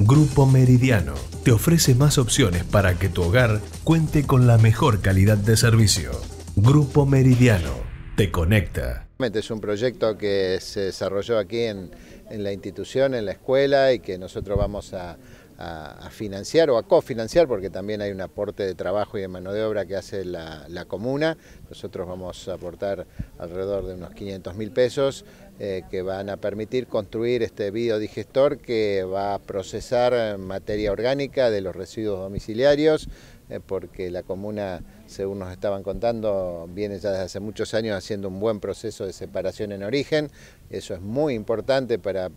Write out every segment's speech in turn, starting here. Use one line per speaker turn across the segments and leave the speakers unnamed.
Grupo Meridiano te ofrece más opciones para que tu hogar cuente con la mejor calidad de servicio. Grupo Meridiano te conecta. Es un proyecto que se desarrolló aquí en, en la institución, en la escuela y que nosotros vamos a a, financiar o a cofinanciar, porque también hay un aporte de trabajo y de mano de obra que hace la, comuna. Nosotros vamos a aportar alrededor de unos 500 mil pesos eh, que van a permitir construir este biodigestor que va a procesar materia orgánica de los residuos domiciliarios. Eh, porque la comuna, según nos estaban contando, viene ya desde hace muchos años haciendo un buen proceso de separación en origen. Eso es muy importante para,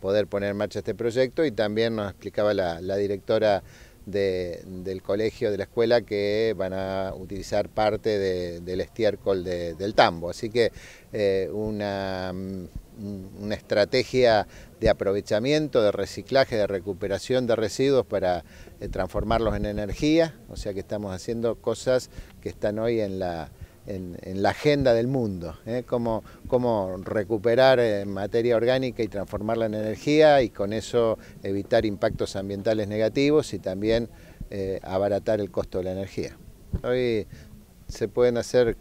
poder poner en marcha este proyecto y también nos explicaba la, directora del colegio, de la escuela, que van a utilizar parte del estiércol del tambo. Así que eh, una una estrategia de aprovechamiento, de reciclaje, de recuperación de residuos para eh, transformarlos en energía, o sea que estamos haciendo cosas que están hoy en la, en, la agenda del mundo, ¿eh? cómo, recuperar eh, materia orgánica y transformarla en energía y con eso evitar impactos ambientales negativos y también eh, abaratar el costo de la energía. Hoy se pueden hacer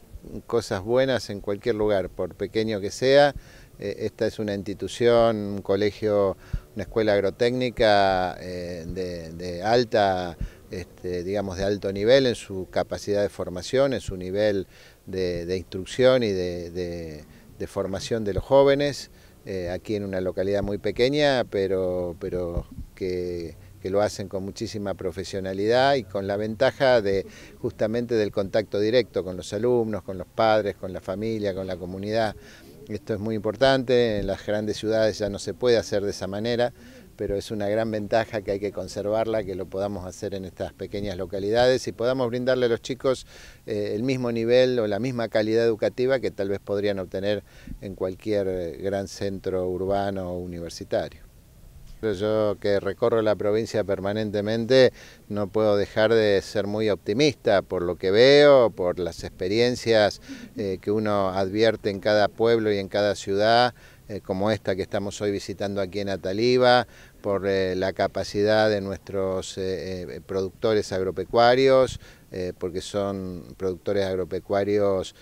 cosas buenas en cualquier lugar, por pequeño que sea, eh, esta es una institución, un colegio, una escuela agrotécnica eh, de, alta, este, digamos, de alto nivel en su capacidad de formación, en su nivel de, instrucción y de, formación de los jóvenes, eh, aquí en una localidad muy pequeña, pero, que, que lo hacen con muchísima profesionalidad y con la ventaja de justamente del contacto directo con los alumnos, con los padres, con la familia, con la comunidad. Esto es muy importante, en las grandes ciudades ya no se puede hacer de esa manera, pero es una gran ventaja que hay que conservarla, que lo podamos hacer en estas pequeñas localidades y podamos brindarle a los chicos eh, el mismo nivel o la misma calidad educativa que tal vez podrían obtener en cualquier eh, gran centro urbano o universitario. Yo que recorro la provincia permanentemente no puedo dejar de ser muy optimista por lo que veo, por las experiencias eh, que uno advierte en cada pueblo y en cada ciudad, eh, como esta que estamos hoy visitando aquí en Ataliba, por eh, la capacidad de nuestros productores agropecuarios, porque son productores agropecuarios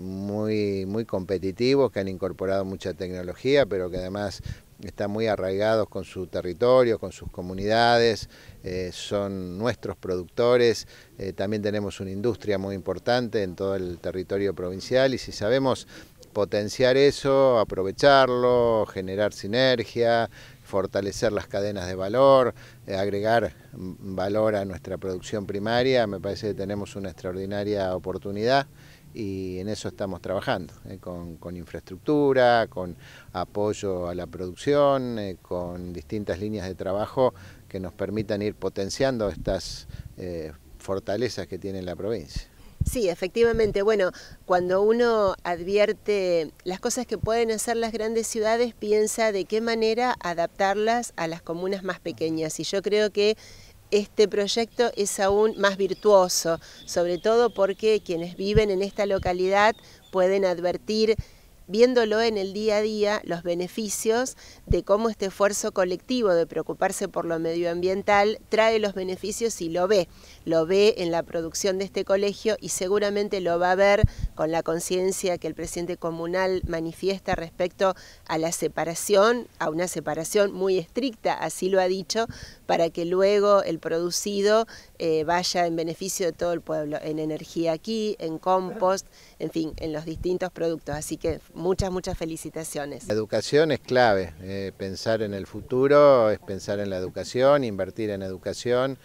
muy, muy competitivos, que han incorporado mucha tecnología, pero que además están muy arraigados con su territorio, con sus comunidades, eh, son nuestros productores, eh, también tenemos una industria muy importante en todo el territorio provincial y si sabemos potenciar eso, aprovecharlo, generar sinergia, fortalecer las cadenas de valor, eh, agregar valor a nuestra producción primaria, me parece que tenemos una extraordinaria oportunidad y en eso estamos trabajando, eh, con, infraestructura, con apoyo a la producción, eh, con distintas líneas de trabajo que nos permitan ir potenciando estas eh, fortalezas que tiene la provincia.
Sí, efectivamente. Bueno, cuando uno advierte las cosas que pueden hacer las grandes ciudades, piensa de qué manera adaptarlas a las comunas más pequeñas. Y yo creo que este proyecto es aún más virtuoso, sobre todo porque quienes viven en esta localidad pueden advertir viéndolo en el día a día, los beneficios de cómo este esfuerzo colectivo de preocuparse por lo medioambiental trae los beneficios y lo ve. Lo ve en la producción de este colegio y seguramente lo va a ver con la conciencia que el presidente comunal manifiesta respecto a la separación, a una separación muy estricta, así lo ha dicho, para que luego el producido eh, vaya en beneficio de todo el pueblo, en energía aquí, en compost, en fin, en los distintos productos. Así que muchas, muchas felicitaciones. La
educación es clave, eh, pensar en el futuro es pensar en la educación, invertir en educación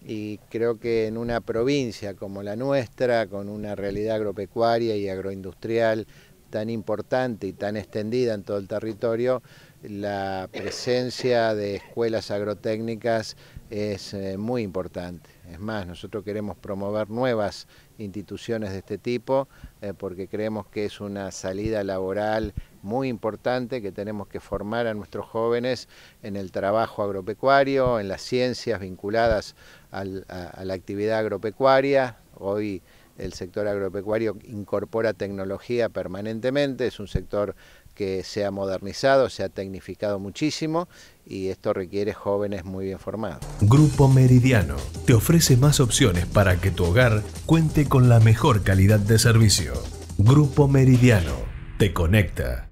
y creo que en una provincia como la nuestra, con una realidad agropecuaria y agroindustrial tan importante y tan extendida en todo el territorio, la presencia de escuelas agrotécnicas es eh, muy importante. Es más, nosotros queremos promover nuevas instituciones de este tipo eh, porque creemos que es una salida laboral muy importante que tenemos que formar a nuestros jóvenes en el trabajo agropecuario, en las ciencias vinculadas a, a la actividad agropecuaria. Hoy el sector agropecuario incorpora tecnología permanentemente, es un sector que se ha modernizado, se ha tecnificado muchísimo y esto requiere jóvenes muy bien formados. Grupo Meridiano te ofrece más opciones para que tu hogar cuente con la mejor calidad de servicio. Grupo Meridiano te conecta.